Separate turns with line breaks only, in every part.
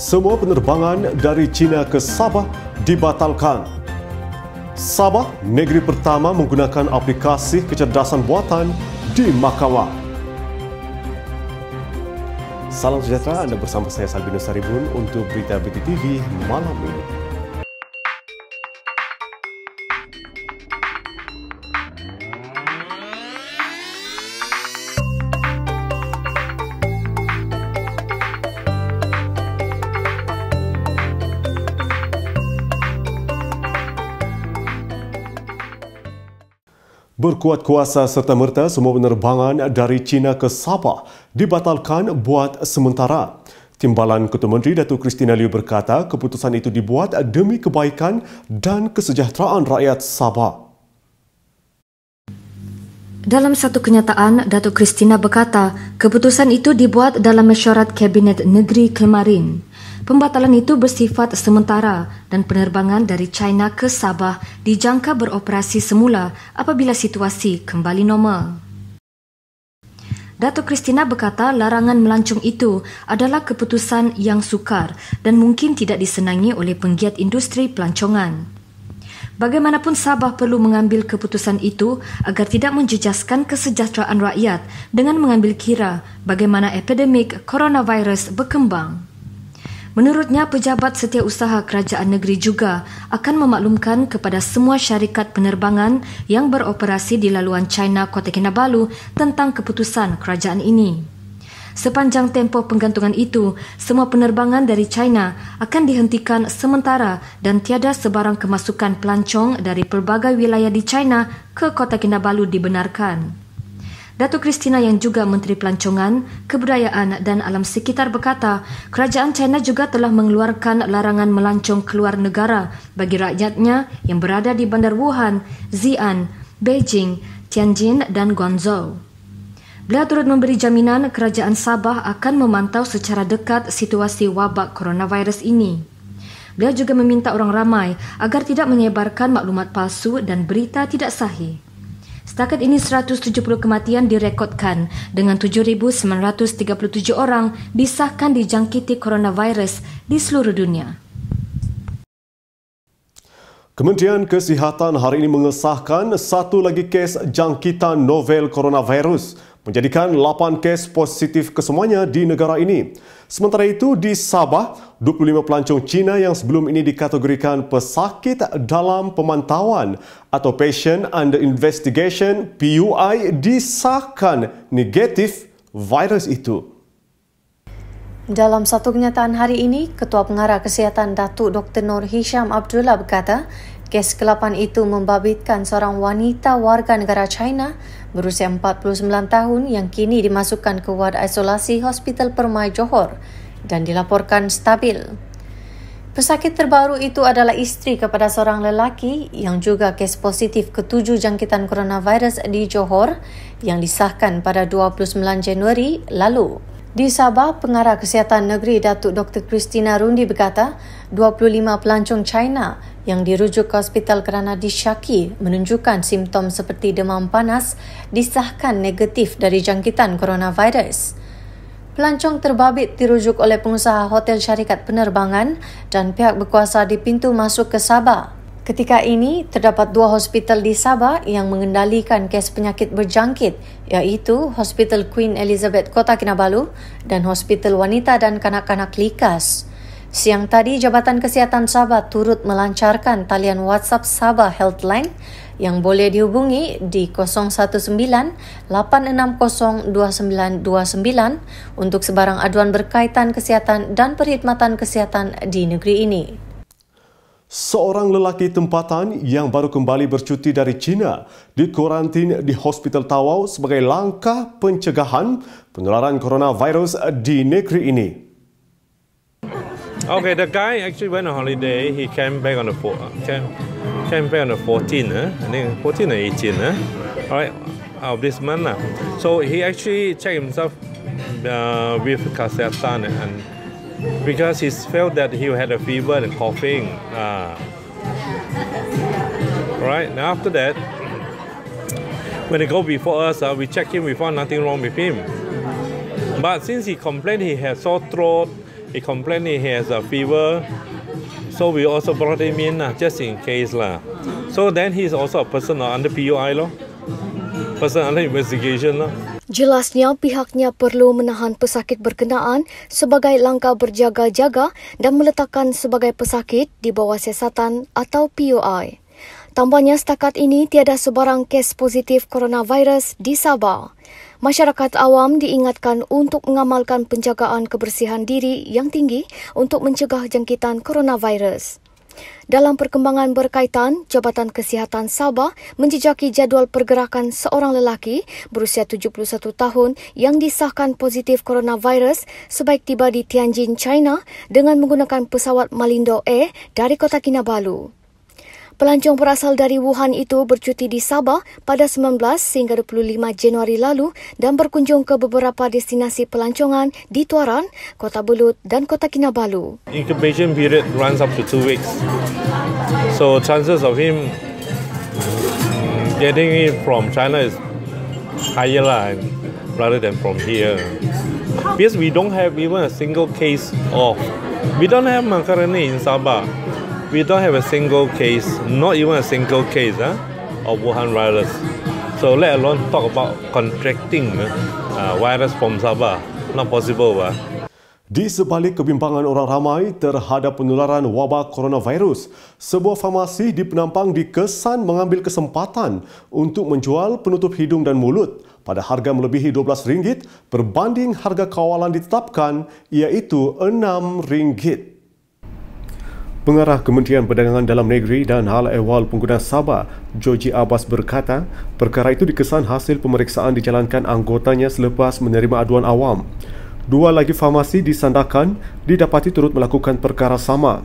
semua penerbangan dari China ke Sabah dibatalkan. Sabah, negeri pertama menggunakan aplikasi kecerdasan buatan di Makawa. Salam sejahtera, anda bersama saya Salbino Saribun untuk berita BTTV malam ini. Berkuat kuasa serta-merta semua penerbangan dari China ke Sabah dibatalkan buat sementara. Timbalan Ketua Menteri Datuk Kristina Liu berkata keputusan itu dibuat demi kebaikan dan kesejahteraan rakyat Sabah.
Dalam satu kenyataan, Datuk Kristina berkata keputusan itu dibuat dalam mesyuarat Kabinet Negeri kemarin. Pembatalan itu bersifat sementara dan penerbangan dari China ke Sabah dijangka beroperasi semula apabila situasi kembali normal. Dato' Kristina berkata larangan melancong itu adalah keputusan yang sukar dan mungkin tidak disenangi oleh penggiat industri pelancongan. Bagaimanapun Sabah perlu mengambil keputusan itu agar tidak menjejaskan kesejahteraan rakyat dengan mengambil kira bagaimana epidemik coronavirus berkembang. Menurutnya, pejabat setiausaha kerajaan negeri juga akan memaklumkan kepada semua syarikat penerbangan yang beroperasi di laluan China Kota Kinabalu tentang keputusan kerajaan ini. Sepanjang tempoh penggantungan itu, semua penerbangan dari China akan dihentikan sementara dan tiada sebarang kemasukan pelancong dari pelbagai wilayah di China ke Kota Kinabalu dibenarkan. Datu Kristina yang juga Menteri Pelancongan, Kebudayaan dan Alam Sekitar berkata, kerajaan China juga telah mengeluarkan larangan melancong keluar negara bagi rakyatnya yang berada di Bandar Wuhan, Xi'an, Beijing, Tianjin dan Guangzhou. Beliau turut memberi jaminan kerajaan Sabah akan memantau secara dekat situasi wabak coronavirus ini. Beliau juga meminta orang ramai agar tidak menyebarkan maklumat palsu dan berita tidak sahih. Setakat ini 170 kematian direkodkan dengan 7937 orang disahkan dijangkiti coronavirus di seluruh dunia.
Kementerian Kesihatan hari ini mengesahkan satu lagi kes jangkitan novel coronavirus menjadikan 8 kes positif kesemuanya di negara ini. Sementara itu di Sabah, 25 pelancong Cina yang sebelum ini dikategorikan pesakit dalam pemantauan atau patient under investigation PUI disahkan negatif virus itu.
Dalam satu kenyataan hari ini, Ketua Pengarah Kesihatan Datuk Dr. Nur Hisham Abdullah berkata, Kes kelapan itu membabitkan seorang wanita warga negara China berusia 49 tahun yang kini dimasukkan ke ward isolasi Hospital Permai Johor dan dilaporkan stabil. Pesakit terbaru itu adalah isteri kepada seorang lelaki yang juga kes positif ketujuh jangkitan coronavirus di Johor yang disahkan pada 29 Januari lalu. Di Sabah, Pengarah Kesihatan Negeri Datuk Dr. Christina Rundi berkata, 25 pelancong China yang dirujuk ke hospital kerana disyaki menunjukkan simptom seperti demam panas disahkan negatif dari jangkitan coronavirus. Pelancong terbabit dirujuk oleh pengusaha hotel syarikat penerbangan dan pihak berkuasa di pintu masuk ke Sabah. Ketika ini, terdapat dua hospital di Sabah yang mengendalikan kes penyakit berjangkit iaitu Hospital Queen Elizabeth Kota Kinabalu dan Hospital Wanita dan Kanak-Kanak Likas. Siang tadi, Jabatan Kesihatan Sabah turut melancarkan talian WhatsApp Sabah Healthline yang boleh dihubungi di 019-860-2929 untuk sebarang aduan berkaitan kesihatan dan perkhidmatan kesihatan di negeri ini.
Seorang lelaki tempatan yang baru kembali bercuti dari China dikuarantin di Hospital Tawau sebagai langkah pencegahan penularan coronavirus di negeri ini.
Okay, the guy actually went on holiday. He came back on the four, came, came back on the 14, eh? I think 14 or 18, eh? All right, of this month. lah. So he actually checked himself uh, with Kazakhstan and because he felt that he had a fever and coughing. Uh, right now after that, when he go before us, uh, we check him. We found nothing wrong with him. But since he complained he has sore throat, he complained he has a fever, so we also brought him in uh, just in case lah. So then he's also a person uh, under PUI lor. person under investigation lah.
Jelasnya pihaknya perlu menahan pesakit berkenaan sebagai langkah berjaga-jaga dan meletakkan sebagai pesakit di bawah siasatan atau POI. Tambahnya setakat ini tiada sebarang kes positif coronavirus di Sabah. Masyarakat awam diingatkan untuk mengamalkan penjagaan kebersihan diri yang tinggi untuk mencegah jangkitan coronavirus. Dalam perkembangan berkaitan, Jabatan Kesihatan Sabah menjejaki jadual pergerakan seorang lelaki berusia 71 tahun yang disahkan positif coronavirus sebaik tiba di Tianjin, China dengan menggunakan pesawat Malindo Air dari kota Kinabalu. Pelancong berasal dari Wuhan itu bercuti di Sabah pada 19 hingga 25 Januari lalu dan berkunjung ke beberapa destinasi pelancongan di Tuaran, Kota Belud dan Kota Kinabalu.
Incubation period runs up to two weeks. So chances of him mm, getting it from China is higher lah rather than from here. Because we don't have even a single case of, we don't have makarani in Sabah we don't have a single case, not even a single case, huh, of Wuhan virus. So let alone talk about contracting uh, uh virus from Sabah. Not possible, huh?
Di sebalik kebimbangan orang ramai terhadap penularan wabak coronavirus, sebuah farmasi di Penampang dikesan mengambil kesempatan untuk menjual penutup hidung dan mulut pada harga melebihi RM12 berbanding harga kawalan ditetapkan iaitu RM6. Pengarah Kementerian Perdagangan Dalam Negeri dan Hal Ehwal Pengguna Sabah, Joji Abbas berkata, perkara itu dikesan hasil pemeriksaan dijalankan anggotanya selepas menerima aduan awam. Dua lagi farmasi disandakan didapati turut melakukan perkara sama.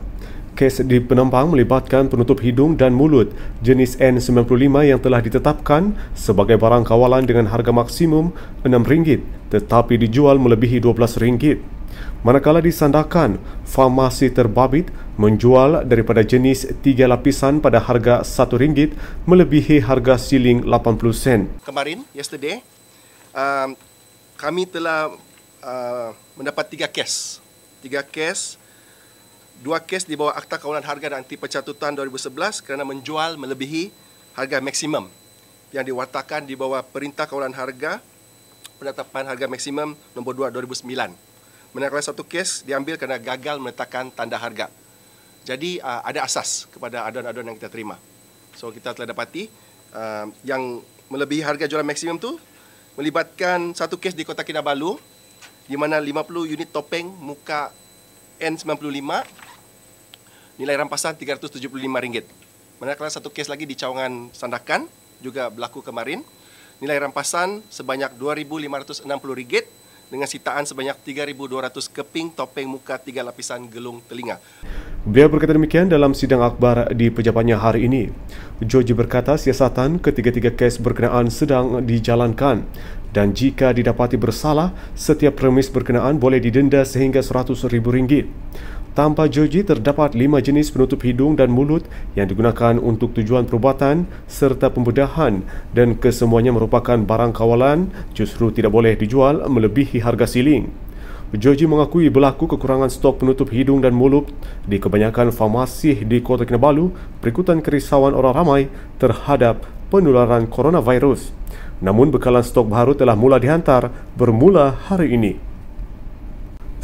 Kes di penembang melibatkan penutup hidung dan mulut jenis N95 yang telah ditetapkan sebagai barang kawalan dengan harga maksimum RM6 tetapi dijual melebihi RM12. Manakala disandakan, farmasi terbabit menjual daripada jenis tiga lapisan pada harga RM1 melebihi harga siling 80 sen.
Kemarin, yesterday, uh, kami telah uh, mendapat tiga kes. Tiga kes, dua kes di bawah Akta Kawalan Harga dan Anti Pencatutan 2011 kerana menjual melebihi harga maksimum yang diwartakan di bawah Perintah Kawalan Harga Penetapan Harga Maksimum nombor 2 2009 menangkan satu kes diambil kerana gagal meletakkan tanda harga. Jadi uh, ada asas kepada aduan-aduan yang kita terima. So kita telah dapati uh, yang melebihi harga jualan maksimum tu melibatkan satu kes di Kota Kinabalu di mana 50 unit topeng muka N95 nilai rampasan RM375. Manakala satu kes lagi di Cawangan Sandakan juga berlaku kemarin nilai rampasan sebanyak RM2560 dengan sitaan sebanyak 3,200 keping topeng muka tiga lapisan gelung telinga.
Beliau berkata demikian dalam sidang akbar di pejabatnya hari ini. Joji berkata siasatan ketiga-tiga kes berkenaan sedang dijalankan dan jika didapati bersalah, setiap premis berkenaan boleh didenda sehingga RM100,000. Tanpa joji terdapat lima jenis penutup hidung dan mulut yang digunakan untuk tujuan perubatan serta pembedahan dan kesemuanya merupakan barang kawalan justru tidak boleh dijual melebihi harga siling. Joji mengakui berlaku kekurangan stok penutup hidung dan mulut di kebanyakan farmasi di Kota Kinabalu berikutan kerisauan orang ramai terhadap penularan coronavirus. Namun bekalan stok baru telah mula dihantar bermula hari ini.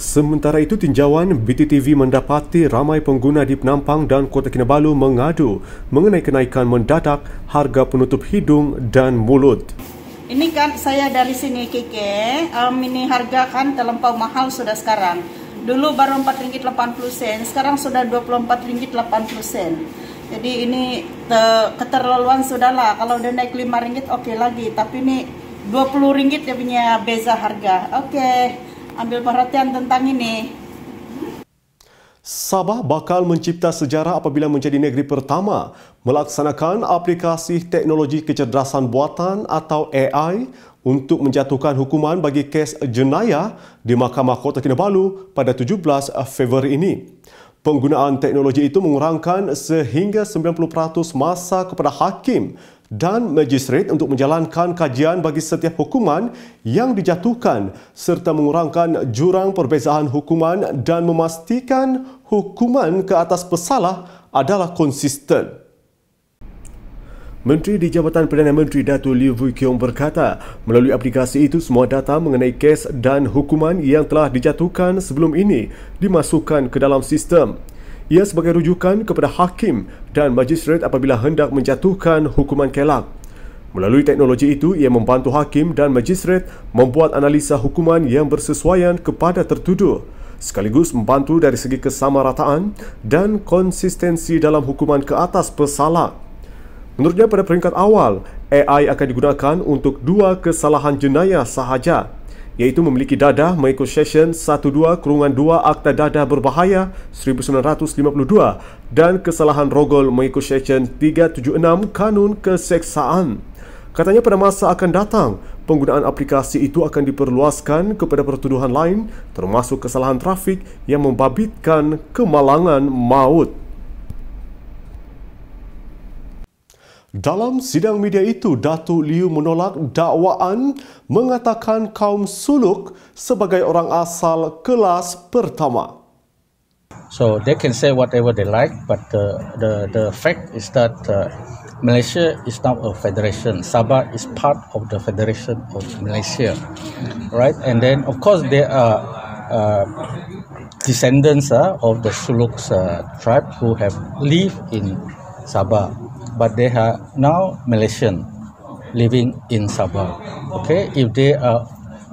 Sementara itu, tinjauan BTTV mendapati ramai pengguna di Penampang dan Kota Kinabalu mengadu mengenai kenaikan mendadak harga penutup hidung dan mulut.
Ini kan saya dari sini KK, um, ini harga kan terlampau mahal sudah sekarang. Dulu baru RM4.80, sekarang sudah RM24.80. Jadi ini keterlaluan sudah lah. kalau udah naik RM5 oke okay lagi, tapi ini RM20 dia punya beza harga. Oke. Okay ambil perhatian tentang ini.
Sabah bakal mencipta sejarah apabila menjadi negeri pertama melaksanakan aplikasi teknologi kecerdasan buatan atau AI untuk menjatuhkan hukuman bagi kes jenayah di Mahkamah Kota Kinabalu pada 17 Februari ini. Penggunaan teknologi itu mengurangkan sehingga 90% masa kepada hakim dan magistrate untuk menjalankan kajian bagi setiap hukuman yang dijatuhkan serta mengurangkan jurang perbezaan hukuman dan memastikan hukuman ke atas pesalah adalah konsisten. Menteri di Jabatan Perdana Menteri Dato Liu Vui Kiong berkata, melalui aplikasi itu semua data mengenai kes dan hukuman yang telah dijatuhkan sebelum ini dimasukkan ke dalam sistem. Ia sebagai rujukan kepada hakim dan majistret apabila hendak menjatuhkan hukuman kelak. Melalui teknologi itu, ia membantu hakim dan majistret membuat analisa hukuman yang bersesuaian kepada tertuduh sekaligus membantu dari segi kesamarataan dan konsistensi dalam hukuman ke atas pesalah. Menurutnya pada peringkat awal, AI akan digunakan untuk dua kesalahan jenayah sahaja iaitu memiliki dadah mengikut Seksyen 12 Kurungan 2 Akta Dadah Berbahaya 1952 dan kesalahan rogol mengikut Seksyen 376 Kanun Keseksaan. Katanya pada masa akan datang, penggunaan aplikasi itu akan diperluaskan kepada pertuduhan lain termasuk kesalahan trafik yang membabitkan kemalangan maut. Dalam sidang media itu, Datu Liu menolak dakwaan mengatakan kaum Suluk sebagai orang asal kelas pertama.
So they can say whatever they like, but the the the fact is that uh, Malaysia is now a federation. Sabah is part of the federation of Malaysia, right? And then of course there are uh, descendants uh, of the Suluk uh, tribe who have lived in Sabah but they are now Malaysian living in Sabah. Okay, if they are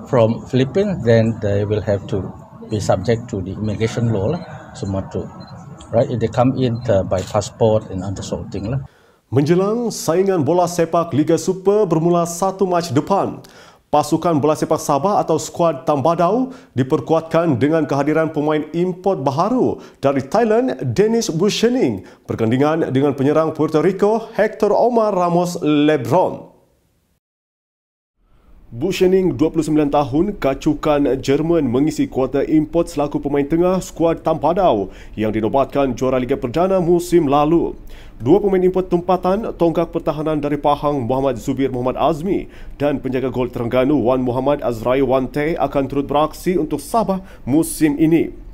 from Philippines, then they will have to be subject to the immigration law lah, semua
tu. Right, if they come in uh, by passport and other sort of thing lah. Menjelang saingan bola sepak Liga Super bermula satu Mac depan, Pasukan bola sepak Sabah atau skuad Tambadau diperkuatkan dengan kehadiran pemain import baharu dari Thailand, Dennis Bushening, bergandingan dengan penyerang Puerto Rico, Hector Omar Ramos Lebron. Bu Shening, 29 tahun, kacukan Jerman mengisi kuota import selaku pemain tengah skuad Tampadau yang dinobatkan juara Liga Perdana musim lalu. Dua pemain import tempatan, tongkak pertahanan dari Pahang Muhammad Zubir Muhammad Azmi dan penjaga gol Terengganu Wan Muhammad Azrai Wante akan turut beraksi untuk Sabah musim ini.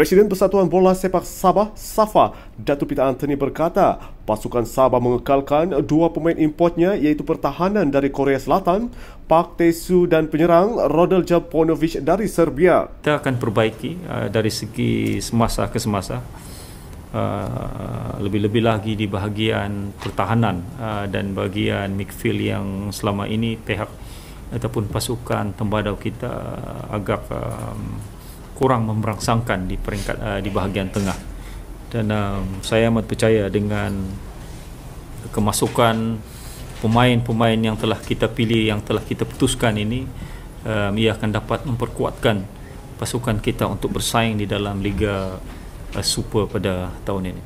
Presiden Persatuan Bola Sepak Sabah, Safa, Datu Pita Anthony berkata, pasukan Sabah mengekalkan dua pemain importnya iaitu pertahanan dari Korea Selatan, Pak Tae-soo dan penyerang Rodel Japonovic dari Serbia.
Kita akan perbaiki uh, dari segi semasa ke semasa. Uh, lebih-lebih lagi di bahagian pertahanan uh, dan bahagian midfield yang selama ini pihak ataupun pasukan tembadau kita agak um, kurang memberangsangkan di peringkat uh, di bahagian tengah. Dan um, saya amat percaya dengan kemasukan pemain-pemain yang telah kita pilih yang telah kita putuskan ini um, ia akan dapat memperkuatkan pasukan kita untuk bersaing di dalam liga uh,
super pada tahun ini.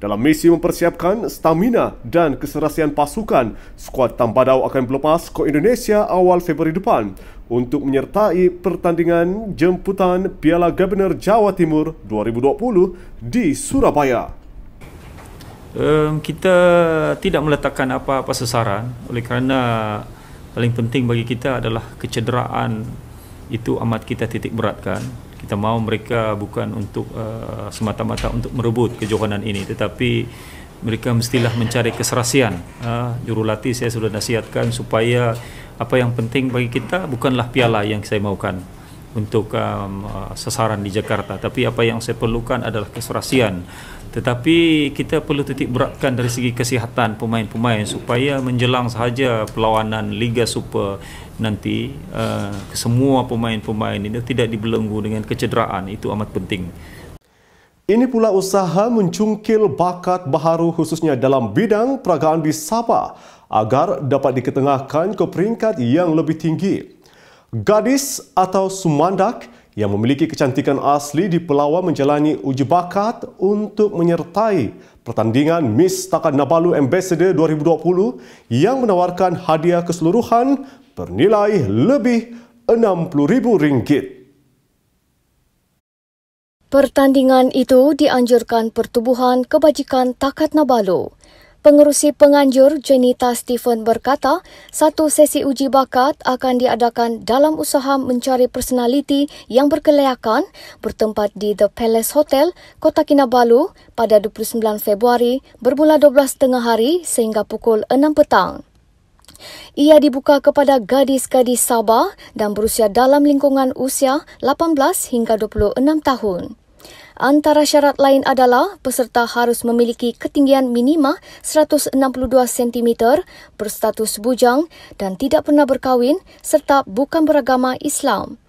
Dalam misi mempersiapkan stamina dan keserasian pasukan, skuad Tambadau akan berlepas ke Indonesia awal Februari depan untuk menyertai pertandingan jemputan Piala Gubernur Jawa Timur 2020 di Surabaya.
Um, kita tidak meletakkan apa-apa sasaran oleh kerana paling penting bagi kita adalah kecederaan itu amat kita titik beratkan kita mahu mereka bukan untuk uh, semata-mata untuk merebut kejohanan ini tetapi mereka mestilah mencari keserasian uh, jurulatih saya sudah nasihatkan supaya apa yang penting bagi kita bukanlah piala yang saya mahukan untuk um, uh, sasaran di Jakarta tapi apa yang saya perlukan adalah keserasian tetapi kita perlu titik beratkan dari segi kesihatan pemain-pemain supaya menjelang sahaja perlawanan Liga Super nanti uh, semua pemain-pemain ini tidak dibelenggu dengan kecederaan itu amat penting.
Ini pula usaha mencungkil bakat baharu khususnya dalam bidang peragaan di Sabah agar dapat diketengahkan ke peringkat yang lebih tinggi. Gadis atau Sumandak yang memiliki kecantikan asli di Pelawan menjalani uji bakat untuk menyertai pertandingan Miss Takan Nabalu Ambassador 2020 yang menawarkan hadiah keseluruhan bernilai lebih RM60,000.
Pertandingan itu dianjurkan Pertubuhan Kebajikan Takat Nabalu. Pengerusi penganjur Jenita Stephen berkata, satu sesi uji bakat akan diadakan dalam usaha mencari personaliti yang berkelayakan bertempat di The Palace Hotel, Kota Kinabalu pada 29 Februari bermula 12.30 hari sehingga pukul 6 petang. Ia dibuka kepada gadis-gadis Sabah dan berusia dalam lingkungan usia 18 hingga 26 tahun. Antara syarat lain adalah peserta harus memiliki ketinggian minima 162 cm, berstatus bujang dan tidak pernah berkahwin serta bukan beragama Islam.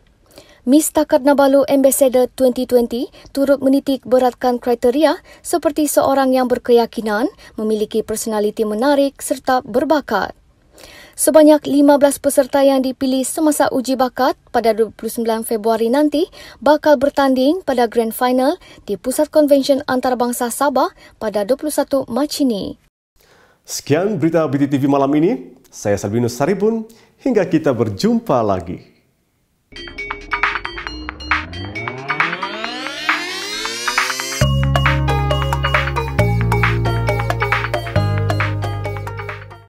Miss Takat Nabalu Ambassador 2020 turut menitik beratkan kriteria seperti seorang yang berkeyakinan, memiliki personaliti menarik serta berbakat. Sebanyak 15 peserta yang dipilih semasa uji bakat pada 29 Februari nanti bakal bertanding pada Grand Final di Pusat Konvensyen Antarabangsa Sabah pada 21 Mac ini.
Sekian berita BTTV malam ini. Saya Salvinus Saribun. Hingga kita berjumpa lagi. Thank you.